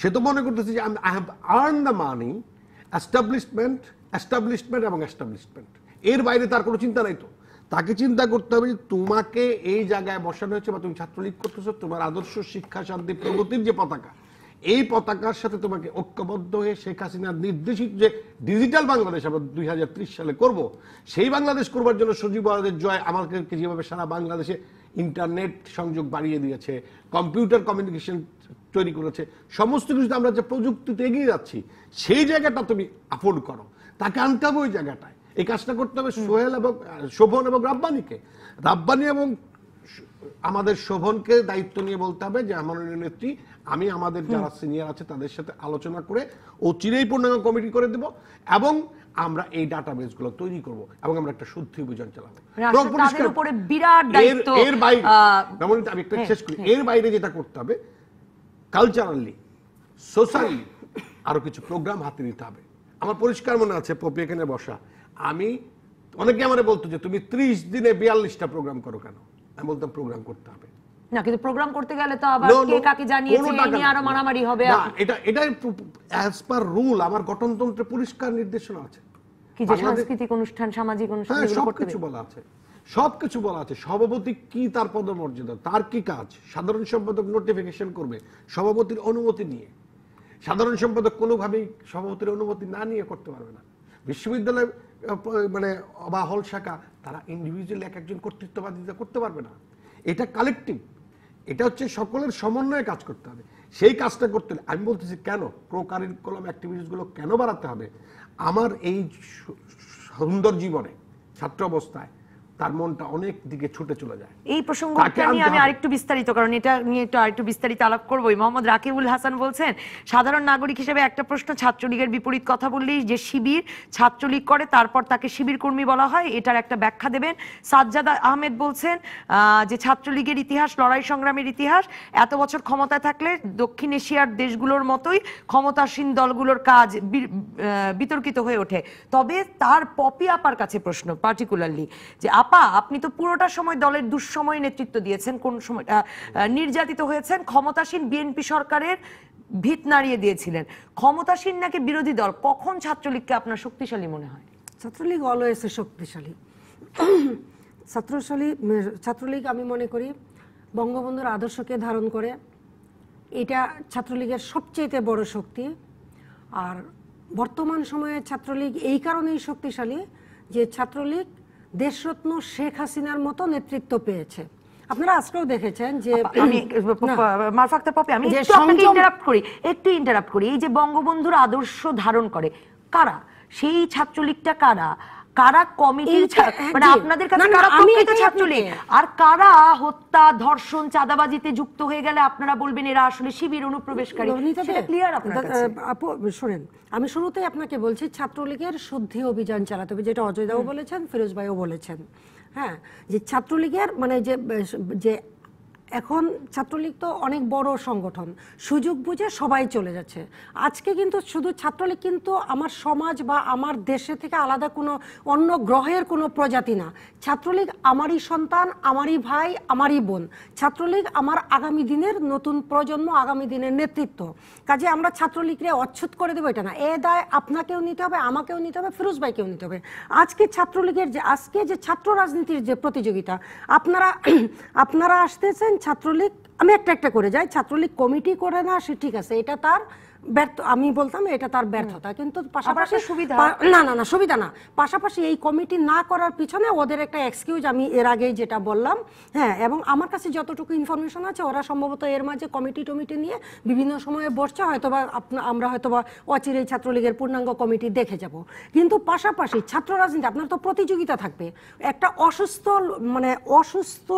সে তো মনে করতেছে যে I have earn the money establishment establishment এবং এস্টাবলিশমেন্ট এর বাইরে তার কোনো চিন্তা নাই তো তাকে চিন্তা করতে হবে যে তোমাকে এই জায়গায় বসানো হয়েছে বা তুমি ছাত্রলীগ করতেছো তোমার আদর্শ শিক্ষা শান্তি প্রগতির যে পতাকা এই পতাকার সাথে তোমাকে ঐক্যবদ্ধ হয়ে শেখ হাসিনার নির্দেশিত যে ডিজিটাল বাংলাদেশ আমরা দুই সালে করব সেই বাংলাদেশ করবার জন্য সজীব আরাদের জয় আমাদেরকে যেভাবে সারা বাংলাদেশে ইন্টারনেট সংযোগ বাড়িয়ে দিয়েছে কম্পিউটার কমিউনিকেশন তৈরি করেছে সমস্ত কিছুতে আমরা যে প্রযুক্তিতে এগিয়ে যাচ্ছি সেই জায়গাটা তুমি আফোর্ড করো তাকে আনতে হবে ওই জায়গাটায় এই কাজটা করতে হবে সোহেল এবং শোভন এবং রাব্বানিকে রাব্বানি এবং আমাদের শোভনকে দায়িত্ব নিয়ে বলতে হবে যে আমার নেত্রী আমি আমাদের যারা সিনিয়র আছে তাদের সাথে আলোচনা করে ও চিরেই পূর্ণাঙ্গ কমিটি করে দেব এবং আমরা এই গুলো তৈরি করব এবং আমরা একটা শুদ্ধি অভিযান চালাবো আমি একটা হ্যাঁ, শেষ করি হ্যাঁ। এর বাইরে যেটা করতে হবে কালচারালি সোশ্যালি আরো কিছু প্রোগ্রাম হাতে নিতে হবে আমার পরিষ্কার মনে আছে পপি এখানে বসা আমি অনেকে আমার বলতো যে তুমি ত্রিশ দিনে বিয়াল্লিশটা প্রোগ্রাম করো কেন আমি বলতাম প্রোগ্রাম করতে হবে না কিন্তু প্রোগ্রাম করতে গেলে তো আবার কে কাকে জানিয়েছে নিয়ে আরো মারামারি হবে এটা অ্যাজ পার রুল আমার গঠনতন্ত্রে পরিষ্কার নির্দেশনা আছে কি যে সাংস্কৃতিক অনুষ্ঠান সামাজিক অনুষ্ঠান হ্যাঁ, কিছু বলা আছে সবকিছু বলা আছে সভাপতি কি তার পদমর্যাদা তার কি কাজ সাধারণ সম্পাদক নোটিফিকেশন করবে সভাপতির অনুমতি নিয়ে সাধারণ সম্পাদক কোনোভাবেই সভাপতির অনুমতি না নিয়ে করতে পারবে না বিশ্ববিদ্যালয় মানে বা হল শাখা তারা ইন্ডিভিজুয়াল এক একজন কর্তৃত্ববাদিতা করতে পারবে না এটা কালেকটিভ এটা হচ্ছে সকলের সমন্বয়ে কাজ করতে হবে সেই কাজটা করতে হলে আমি বলতেছি কেন প্রো কারিকুলাম অ্যাক্টিভিটিসগুলো কেন বাড়াতে হবে আমার এই সুন্দর জীবনে ছাত্র অবস্থায় তার মনটা অনেক দিকে ছুটে চলে যায় এই প্রসঙ্গে নিয়ে আমি আরেকটু বিস্তারিত কারণ এটা নিয়ে একটু আরেকটু বিস্তারিত আলাপ করবো মোহাম্মদ রাকিবুল হাসান বলছেন সাধারণ নাগরিক হিসেবে একটা প্রশ্ন ছাত্রলীগের বিপরীত কথা বললেই যে শিবির ছাত্রলীগ করে তারপর তাকে শিবির কর্মী বলা হয় এটার একটা ব্যাখ্যা দেবেন সাজ্জাদ আহমেদ বলছেন যে ছাত্রলীগের ইতিহাস লড়াই সংগ্রামের ইতিহাস এত বছর ক্ষমতায় থাকলে দক্ষিণ এশিয়ার দেশগুলোর মতোই ক্ষমতাসীন দলগুলোর কাজ বিতর্কিত হয়ে ওঠে তবে তার পপি আপার কাছে প্রশ্ন পার্টিকুলারলি যে আপা আপনি তো পুরোটা সময় দলের দুঃসময় নেতৃত্ব দিয়েছেন কোন সময় নির্যাতিত হয়েছেন ক্ষমতাসীন বিএনপি সরকারের ভিত নাড়িয়ে দিয়েছিলেন ক্ষমতাসীন নাকি বিরোধী দল কখন ছাত্রলীগকে আপনার শক্তিশালী মনে হয় ছাত্রলীগ অলওয়েজ শক্তিশালী ছাত্রশালী ছাত্রলীগ আমি মনে করি বঙ্গবন্ধুর আদর্শকে ধারণ করে এটা ছাত্রলীগের সবচেয়ে বড় শক্তি আর বর্তমান সময়ে ছাত্রলীগ এই কারণেই শক্তিশালী যে ছাত্রলীগ দেশরত্ন শেখ হাসিনার মতো নেতৃত্ব পেয়েছে আপনারা আজকেও দেখেছেন যে আমি মারফাক্তার পপি আমি একটু ইন্টারাপ্ট করি একটু ইন্টারাপ্ট করি এই যে বঙ্গবন্ধুর আদর্শ ধারণ করে কারা সেই ছাত্রলীগটা কারা কারা কমিটির হ্যাঁ, মানে আপনাদের কাছে কারা প্রকৃত ছাত্রলীগ আর কারা হত্যা ধর্ষণ চাঁদাবাজিতে যুক্ত হয়ে গেলে আপনারা বলবেন এরা আসলে শিবির অনুপ্রবেশকারী সেটা ক্লিয়ার আপনাদের শুনেন আমি শুরুতেই আপনাকে বলছি ছাত্রলীগের শুদ্ধি অভিযান চালাতে হবে যেটা অজয় দাও বলেছেন ফিরোজ ভাইও বলেছেন হ্যাঁ যে ছাত্রলীগের মানে যে যে এখন ছাত্রলীগ তো অনেক বড় সংগঠন সুযোগ বুঝে সবাই চলে যাচ্ছে আজকে কিন্তু শুধু ছাত্রলীগ কিন্তু আমার সমাজ বা আমার দেশে থেকে আলাদা কোনো অন্য গ্রহের কোনো প্রজাতি না ছাত্রলীগ আমারই সন্তান আমারই ভাই আমারই বোন ছাত্রলীগ আমার আগামী দিনের নতুন প্রজন্ম আগামী দিনের নেতৃত্ব কাজে আমরা ছাত্রলীগকে অচ্ছুত করে দেবো এটা না এ দায় আপনাকেও নিতে হবে আমাকেও নিতে হবে ফিরোজ ভাইকেও নিতে হবে আজকে ছাত্রলীগের যে আজকে যে ছাত্র রাজনীতির যে প্রতিযোগিতা আপনারা আপনারা আসতেছেন ছাত্রলীগ আমি একটা একটা করে যাই ছাত্রলীগ কমিটি করে না সে ঠিক আছে এটা তার ব্যর্থ আমি বলতাম এটা তার ব্যর্থতা কিন্তু পাশাপাশি সুবিধা না না না সুবিধা না পাশাপাশি এই কমিটি না করার পিছনে ওদের একটা এক্সকিউজ আমি এর আগেই যেটা বললাম হ্যাঁ এবং আমার কাছে যতটুকু ইনফরমেশন আছে ওরা সম্ভবত এর মাঝে কমিটি টমিটি নিয়ে বিভিন্ন সময়ে বসছে হয়তোবা আমরা হয়তোবা অচিরেই ছাত্রলীগের পূর্ণাঙ্গ কমিটি দেখে যাব কিন্তু পাশাপাশি ছাত্র রাজনীতি আপনার তো প্রতিযোগিতা থাকবে একটা অসুস্থ মানে অসুস্থ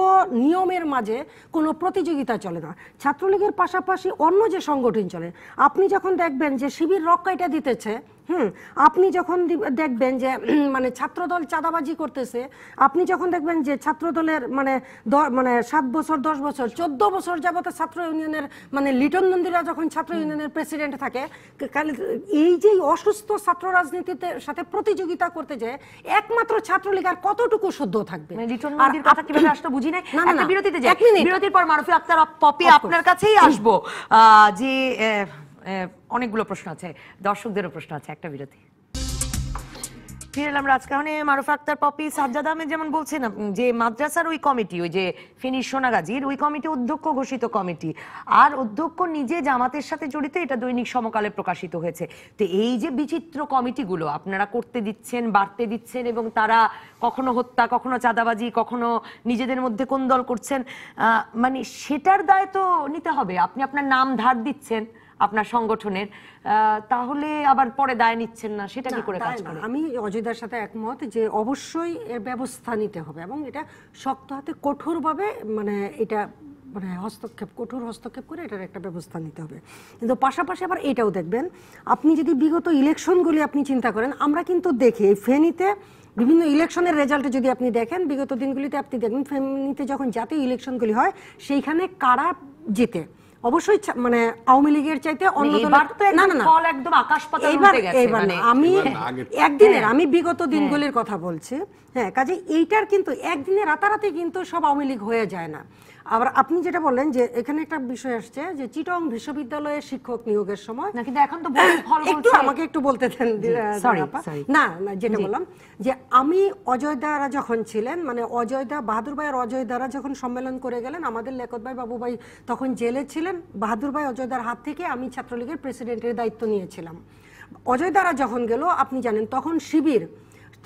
নিয়মের মাঝে কোনো প্রতিযোগিতা চলে না ছাত্রলীগের পাশাপাশি অন্য যে সংগঠন চলে আপনি যে যখন দেখবেন যে শিবির রক্ষাইটা দিতেছে হুম আপনি যখন দেখবেন যে মানে ছাত্রদল চাঁদাবাজি করতেছে আপনি যখন দেখবেন যে ছাত্রদলের মানে মানে সাত বছর দশ বছর চোদ্দ বছর যাবত ছাত্র ইউনিয়নের মানে লিটন নন্দীরা যখন ছাত্র ইউনিয়নের প্রেসিডেন্ট থাকে এই যে অসুস্থ ছাত্র রাজনীতিতে সাথে প্রতিযোগিতা করতে যে একমাত্র ছাত্রলীগ আর কতটুকু শুদ্ধ থাকবে মানে বুঝি নাই আচ্ছা, বিরতিতে বিরতির পর মারুফি আক্তার পপি আপনার কাছেই আসবো আহ যে অনেকগুলো প্রশ্ন আছে দর্শকদেরও প্রশ্ন আছে একটা বিরতি ফিরে এলাম রাজকাহনে মারুফ আক্তার পপি সাজ্জাদ আহমেদ যেমন বলছেন যে মাদ্রাসার ওই কমিটি ওই যে ফেনী সোনাগাজীর ওই কমিটি অধ্যক্ষ ঘোষিত কমিটি আর অধ্যক্ষ নিজে জামাতের সাথে জড়িত এটা দৈনিক সমকালে প্রকাশিত হয়েছে তো এই যে বিচিত্র কমিটিগুলো আপনারা করতে দিচ্ছেন বাড়তে দিচ্ছেন এবং তারা কখনো হত্যা কখনো চাঁদাবাজি কখনো নিজেদের মধ্যে কোন দল করছেন মানে সেটার দায় তো নিতে হবে আপনি আপনার নাম ধার দিচ্ছেন আপনার সংগঠনের তাহলে আবার পরে দায় নিচ্ছেন না সেটা কি করে কাজ করে আমি অজয়দার সাথে একমত যে অবশ্যই এর ব্যবস্থা নিতে হবে এবং এটা শক্ত হাতে কঠোরভাবে মানে এটা মানে হস্তক্ষেপ কঠোর হস্তক্ষেপ করে এটার একটা ব্যবস্থা নিতে হবে কিন্তু পাশাপাশি আবার এটাও দেখবেন আপনি যদি বিগত ইলেকশনগুলি আপনি চিন্তা করেন আমরা কিন্তু দেখি এই ফেনীতে বিভিন্ন ইলেকশনের রেজাল্টে যদি আপনি দেখেন বিগত দিনগুলিতে আপনি দেখবেন ফেনীতে যখন জাতীয় ইলেকশনগুলি হয় সেইখানে কারা জিতে অবশ্যই মানে আওয়ামী লীগের চাইতে মানে অন্য দলের না না না একদম আকাশ পাতাল উঠে গেছে মানে আমি একদিনের হ্যাঁ। আমি বিগত হ্যাঁ। দিনগুলির কথা বলছি হ্যাঁ কাজে এইটার কিন্তু একদিনে রাতারাতি কিন্তু সব আওয়ামী লীগ হয়ে যায় না আবার আপনি যেটা বললেন যে এখানে একটা বিষয় আসছে যে চিটং বিশ্ববিদ্যালয়ের শিক্ষক নিয়োগের সময় না কিন্তু এখন তো একটু আমাকে একটু বলতে দেন না না যেটা বললাম যে আমি অজয় দারা যখন ছিলেন মানে অজয় দা বাহাদুর ভাই আর অজয় দারা যখন সম্মেলন করে গেলেন আমাদের লেখত ভাই বাবু ভাই তখন জেলে ছিলেন বাহাদুর ভাই অজয় দার হাত থেকে আমি ছাত্রলীগের প্রেসিডেন্টের দায়িত্ব নিয়েছিলাম অজয় দারা যখন গেল আপনি জানেন তখন শিবির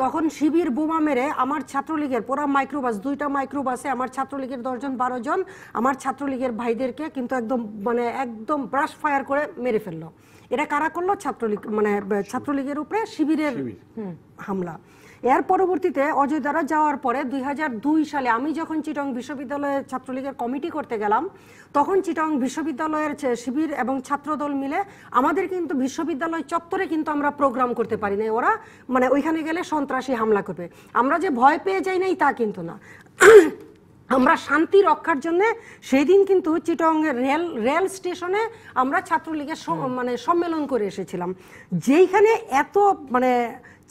তখন শিবির বোমা মেরে আমার ছাত্রলীগের পুরা মাইক্রোবাস দুইটা মাইক্রোবাসে আমার ছাত্রলীগের দশজন বারো জন আমার ছাত্রলীগের ভাইদেরকে কিন্তু একদম মানে একদম ব্রাশ ফায়ার করে মেরে ফেললো এটা কারা করলো ছাত্রলীগ মানে ছাত্রলীগের উপরে শিবিরের হামলা এর পরবর্তীতে অজয় দ্বারা যাওয়ার পরে দুই সালে আমি যখন চিটং বিশ্ববিদ্যালয়ে ছাত্রলীগের কমিটি করতে গেলাম তখন চিটং বিশ্ববিদ্যালয়ের শিবির এবং ছাত্রদল মিলে আমাদের কিন্তু বিশ্ববিদ্যালয় চত্বরে কিন্তু আমরা প্রোগ্রাম করতে পারি নাই ওরা মানে ওইখানে গেলে সন্ত্রাসী হামলা করবে আমরা যে ভয় পেয়ে যাই নাই তা কিন্তু না আমরা শান্তি রক্ষার জন্য দিন কিন্তু চিটং রেল রেল স্টেশনে আমরা ছাত্রলীগের মানে সম্মেলন করে এসেছিলাম যেইখানে এত মানে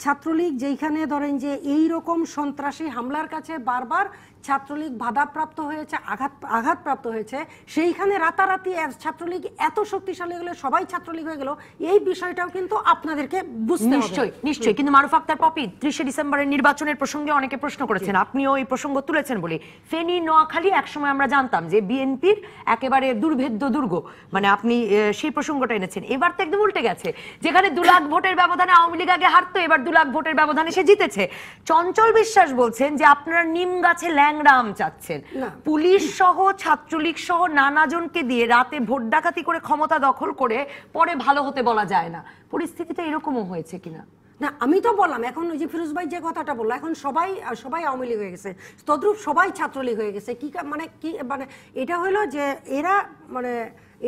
ছাত্রলীগ যেইখানে ধরেন যে এই রকম সন্ত্রাসী হামলার কাছে বারবার ছাত্রলীগ বাধাপ্রাপ্ত হয়েছে আঘাত আঘাতপ্রাপ্ত হয়েছে সেইখানে রাতারাতি ছাত্রলীগ এত শক্তিশালী হয়ে গেল সবাই ছাত্রলীগ হয়ে গেল এই বিষয়টাও কিন্তু আপনাদেরকে বুঝতে নিশ্চয়ই নিশ্চয়ই কিন্তু মারুফ আক্তার পপি ত্রিশে ডিসেম্বরের নির্বাচনের প্রসঙ্গে অনেকে প্রশ্ন করেছেন আপনিও এই প্রসঙ্গ তুলেছেন বলে ফেনী নোয়াখালী একসময় আমরা জানতাম যে বিএনপির একেবারে দুর্ভেদ্য দুর্গ মানে আপনি সেই প্রসঙ্গটা এনেছেন এবার তো একদম উল্টে গেছে যেখানে দু লাখ ভোটের ব্যবধানে আওয়ামী লীগ আগে হারতো এবার দু লাখ ভোটের ব্যবধানে সে জিতেছে চঞ্চল বিশ্বাস বলছেন যে আপনারা নিম গাছে ল্যাং ট্যাংরাম চাচ্ছেন পুলিশ সহ ছাত্রলীগ সহ নানা জনকে দিয়ে রাতে ভোট ডাকাতি করে ক্ষমতা দখল করে পরে ভালো হতে বলা যায় না পরিস্থিতিটা এরকমও হয়েছে কিনা না আমি তো বললাম এখন ওই যে ফিরোজ ভাই যে কথাটা বললো এখন সবাই সবাই আওয়ামী লীগ হয়ে গেছে তদ্রুপ সবাই ছাত্রলীগ হয়ে গেছে কি মানে কি মানে এটা হলো যে এরা মানে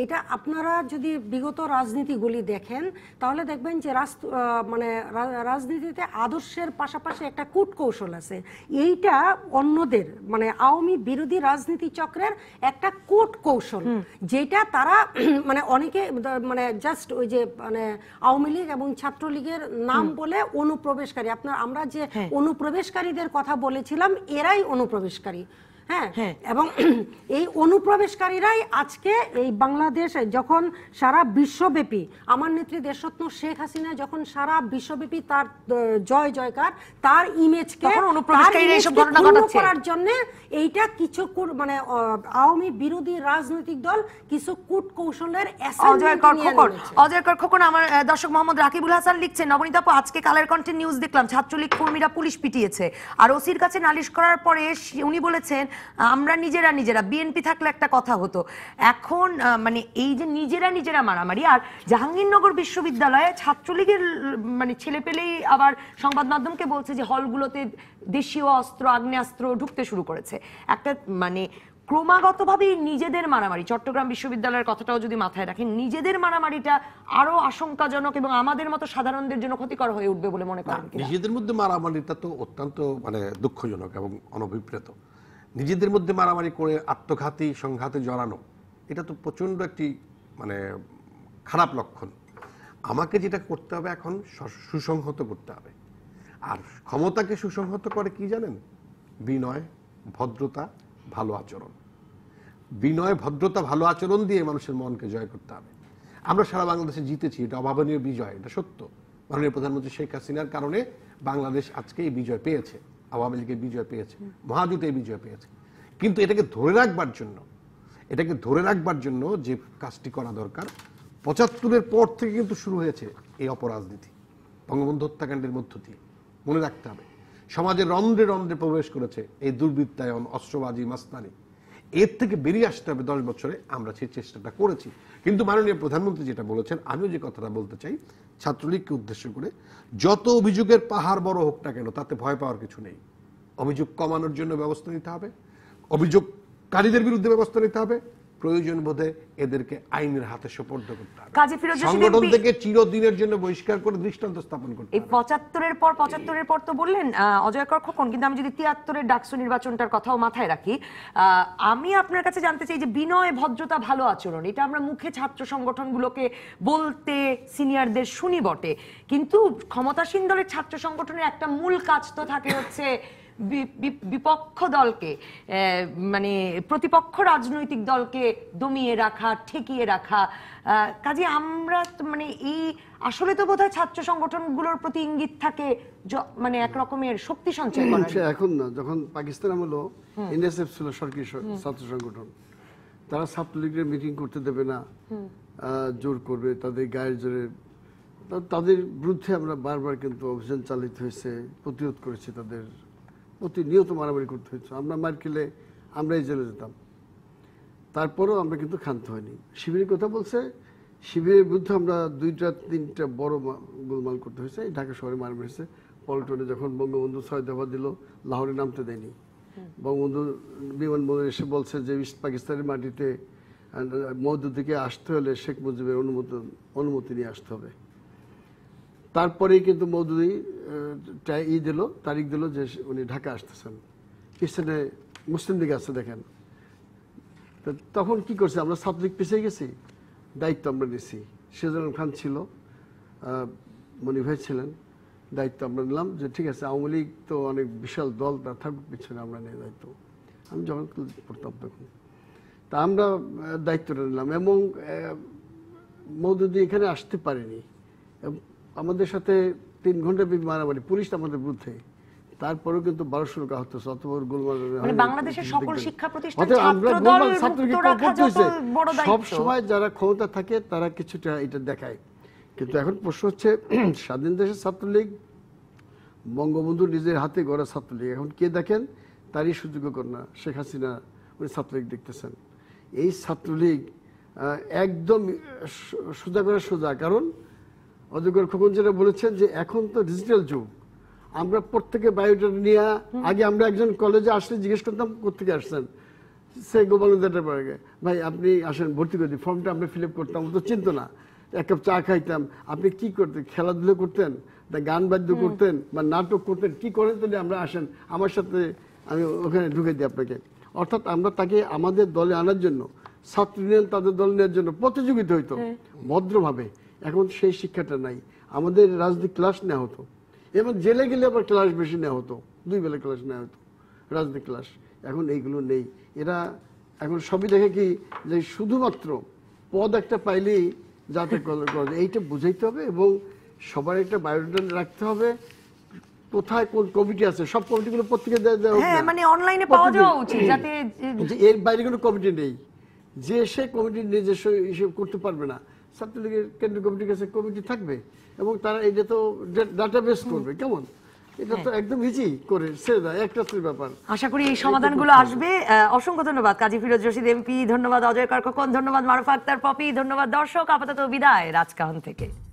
এটা আপনারা যদি বিগত রাজনীতিগুলি দেখেন তাহলে দেখবেন যে রাজ মানে রাজনীতিতে আদর্শের পাশাপাশি একটা কূট কৌশল আছে এইটা অন্যদের মানে আওয়ামী বিরোধী রাজনীতি চক্রের একটা কূট কৌশল যেটা তারা মানে অনেকে মানে জাস্ট ওই যে মানে আওয়ামী লীগ এবং ছাত্রলীগের নাম বলে অনুপ্রবেশকারী আপনার আমরা যে হ্যাঁ। অনুপ্রবেশকারীদের কথা বলেছিলাম এরাই অনুপ্রবেশকারী হ্যাঁ, হ্যাঁ এবং এই অনুপ্রবেশকারীরাই আজকে এই বাংলাদেশ যখন সারা বিশ্বব্যাপী আমার নেত্রী দেশরত্ন শেখ হাসিনা যখন সারা বিশ্বব্যাপী তার জয় জয়কার তার ইমেজকে করার জন্য এইটা কিছু মানে আওয়ামী বিরোধী রাজনৈতিক দল কিছু কূট কৌশলের অজয়কর খোকন আমার দর্শক মোহাম্মদ রাকিবুল হাসান লিখছে নবনীতাপ আজকে কালের কন্টেন্ট নিউজ দেখলাম ছাত্রলীগ কর্মীরা পুলিশ পিটিয়েছে আর ওসির কাছে নালিশ করার পরে উনি বলেছেন আমরা নিজেরা নিজেরা বিএনপি থাকলে একটা কথা হতো এখন মানে এই যে নিজেরা নিজেরা মারামারি আর জাহাঙ্গীরনগর বিশ্ববিদ্যালয়ে ছাত্রলীগের মানে ছেলে পেলেই আবার সংবাদ মাধ্যমকে বলছে যে হলগুলোতে দেশীয় অস্ত্র আগ্নেয়াস্ত্র ঢুকতে শুরু করেছে একটা মানে ক্রমাগতভাবেই নিজেদের মারামারি চট্টগ্রাম বিশ্ববিদ্যালয়ের কথাটাও যদি মাথায় রাখেন নিজেদের মারামারিটা আরো আশঙ্কাজনক এবং আমাদের মতো সাধারণদের জন্য ক্ষতিকর হয়ে উঠবে বলে মনে করেন নিজেদের মধ্যে মারামারিটা তো অত্যন্ত মানে দুঃখজনক এবং অনভিপ্রেত নিজেদের মধ্যে মারামারি করে আত্মঘাতী সংঘাতে জড়ানো এটা তো প্রচণ্ড একটি মানে খারাপ লক্ষণ আমাকে যেটা করতে হবে এখন সুসংহত করতে হবে আর ক্ষমতাকে সুসংহত করে কি জানেন বিনয় ভদ্রতা ভালো আচরণ বিনয় ভদ্রতা ভালো আচরণ দিয়ে মানুষের মনকে জয় করতে হবে আমরা সারা বাংলাদেশে জিতেছি এটা অভাবনীয় বিজয় এটা সত্য মাননীয় প্রধানমন্ত্রী শেখ হাসিনার কারণে বাংলাদেশ আজকে এই বিজয় পেয়েছে আওয়ামী লীগের বিজয় পেয়েছে মহাজোটে বিজয় পেয়েছে কিন্তু এটাকে ধরে রাখবার জন্য এটাকে ধরে রাখবার জন্য যে কাজটি করা দরকার পঁচাত্তরের পর থেকে কিন্তু শুরু হয়েছে এই অপরাজনীতি বঙ্গবন্ধু হত্যাকাণ্ডের মধ্য দিয়ে মনে রাখতে হবে সমাজে রন্ধ্রে রন্ধ্রে প্রবেশ করেছে এই দুর্বৃত্তায়ন অস্ত্রবাজি মাস্তানি এর থেকে বেরিয়ে আসতে হবে দশ বছরে আমরা সেই চেষ্টাটা করেছি কিন্তু মাননীয় প্রধানমন্ত্রী যেটা বলেছেন আমিও যে কথাটা বলতে চাই ছাত্রলীগকে উদ্দেশ্য করে যত অভিযোগের পাহাড় বড় হোক না কেন তাতে ভয় পাওয়ার কিছু নেই অভিযোগ কমানোর জন্য ব্যবস্থা নিতে হবে অভিযোগকারীদের বিরুদ্ধে ব্যবস্থা নিতে হবে প্রয়োজন বোধে এদেরকে আইনের হাতে সুপর্দ করতে হবে সংগঠন থেকে চিরদিনের জন্য বহিষ্কার করে দৃষ্টান্ত স্থাপন করতে এই পঁচাত্তরের পর পঁচাত্তরের পর তো বললেন অজয় কর খোকন কিন্তু আমি যদি তিয়াত্তরের ডাকসু নির্বাচনটার কথাও মাথায় রাখি আমি আপনার কাছে জানতে চাই যে বিনয় ভদ্রতা ভালো আচরণ এটা আমরা মুখে ছাত্র সংগঠনগুলোকে বলতে সিনিয়রদের শুনি বটে কিন্তু ক্ষমতাসীন দলের ছাত্র সংগঠনের একটা মূল কাজ তো থাকে হচ্ছে বিপক্ষ দলকে মানে প্রতিপক্ষ রাজনৈতিক দলকে দমিয়ে রাখা ঠেকিয়ে রাখা কাজে আমরা মানে এই আসলে তো বোধহয় ছাত্র সংগঠনগুলোর প্রতি ইঙ্গিত থাকে মানে এক রকমের শক্তি সঞ্চয় করা এখন না যখন পাকিস্তান হলো এনএসএফ ছিল সরকারি ছাত্র সংগঠন তারা ছাত্রলীগের মিটিং করতে দেবে না জোর করবে তাদের গায়ের জোরে তাদের বিরুদ্ধে আমরা বারবার কিন্তু অভিযান চালিত হয়েছে প্রতিরোধ করেছি তাদের প্রতিনিয়ত মারামারি করতে হয়েছে আমরা মার খেলে আমরাই জেলে যেতাম তারপরেও আমরা কিন্তু ক্ষান্ত হয়নি শিবিরের কথা বলছে শিবিরের বিরুদ্ধে আমরা দুইটা তিনটা বড় গোলমাল করতে হয়েছে এই ঢাকা শহরে মারামারি মেরেছে পল্টনে যখন বঙ্গবন্ধু ছয় দিল লাহোরে নামতে দেয়নি বঙ্গবন্ধু বিমানবন্দর এসে বলছে যে ইস্ট পাকিস্তানের মাটিতে মধ্য থেকে আসতে হলে শেখ মুজিবের অনুমোদন অনুমতি নিয়ে আসতে হবে তারপরেই কিন্তু মৌদুদি ই দিল তারিখ দিল যে উনি ঢাকা আসতেছেন পিছনে মুসলিম লীগ আসছে দেখেন তখন কি করছে আমরা সাবজেক্ট পিছিয়ে গেছি দায়িত্ব আমরা নিছি সেজন খান ছিল মনি ভাই ছিলেন দায়িত্ব আমরা নিলাম যে ঠিক আছে আওয়ামী লীগ তো অনেক বিশাল দল তার থাকুক পিছনে আমরা নিয়ে দায়িত্ব আমি যখন পড়তাম তখন তা আমরা দায়িত্বটা নিলাম এবং মৌদুদি এখানে আসতে পারেনি আমাদের সাথে তিন ঘন্টা ব্যাপী মারামারি পুলিশ আমাদের বিরুদ্ধে তারপরেও কিন্তু বারোশো লোক আহত হচ্ছে গোলমাল মানে সব সময় যারা ক্ষমতা থাকে তারা কিছুটা এটা দেখায় কিন্তু এখন প্রশ্ন হচ্ছে স্বাধীন দেশের ছাত্রলীগ বঙ্গবন্ধু নিজের হাতে গড়া ছাত্রলীগ এখন কে দেখেন তারই সুযোগ্য কন্যা শেখ হাসিনা উনি ছাত্রলীগ দেখতেছেন এই ছাত্রলীগ একদম সোজা করে সোজা কারণ অজগর খোকন যেটা বলেছেন যে এখন তো ডিজিটাল যুগ আমরা প্রত্যেকে বায়োডাটা নিয়ে আগে আমরা একজন কলেজে আসলে জিজ্ঞেস করতাম কোথেকে আসছেন সে গোপালন্দাটা পাড়ে ভাই আপনি আসেন ভর্তি করে দিই ফর্মটা আমরা ফিল আপ করতাম তো চিন্ত না এক কাপ চা খাইতাম আপনি কি করতেন খেলাধুলো করতেন তা গান বাদ্য করতেন বা নাটক করতেন কি করেন তাহলে আমরা আসেন আমার সাথে আমি ওখানে ঢুকে দিই আপনাকে অর্থাৎ আমরা তাকে আমাদের দলে আনার জন্য ছাত্র ইউনিয়ন তাদের দল নেওয়ার জন্য প্রতিযোগিতা হইতো হ্যাঁ। ভদ্রভাবে এখন সেই শিক্ষাটা নাই আমাদের রাজনীতি ক্লাস নেওয়া হতো এবং জেলে গেলে আবার ক্লাস বেশি নেওয়া হতো দুই বেলা ক্লাস নেওয়া হতো রাজনীতি ক্লাস এখন এইগুলো নেই এরা এখন সবই দেখে কি যে শুধুমাত্র পদ একটা পাইলেই যাতে এইটা বুঝাইতে হবে এবং সবার একটা বায়োডাটা রাখতে হবে কোথায় কোন কমিটি আছে সব কমিটিগুলো প্রত্যেকে হ্যাঁ মানে অনলাইনে পাওয়া যাওয়া উচিত যাতে এর বাইরে কোনো কমিটি নেই যে সে কমিটি নিজস্ব করতে পারবে না ছাত্রলীগের কেন্দ্রীয় কমিটির কাছে কমিটি থাকবে এবং তারা এটা তো ডাটাবেস করবে কেমন এটা তো হ্যাঁ। একদম ইজি করে ছেড়ে দেয় এক রাত্রির ব্যাপার আশা করি এই সমাধানগুলো আসবে অসংখ্য ধন্যবাদ কাজী ফিরোজ রশিদ এমপি ধন্যবাদ অজয় কারকন ধন্যবাদ মারুফা আক্তার পপি ধন্যবাদ দর্শক আপাতত বিদায় রাজকাহন থেকে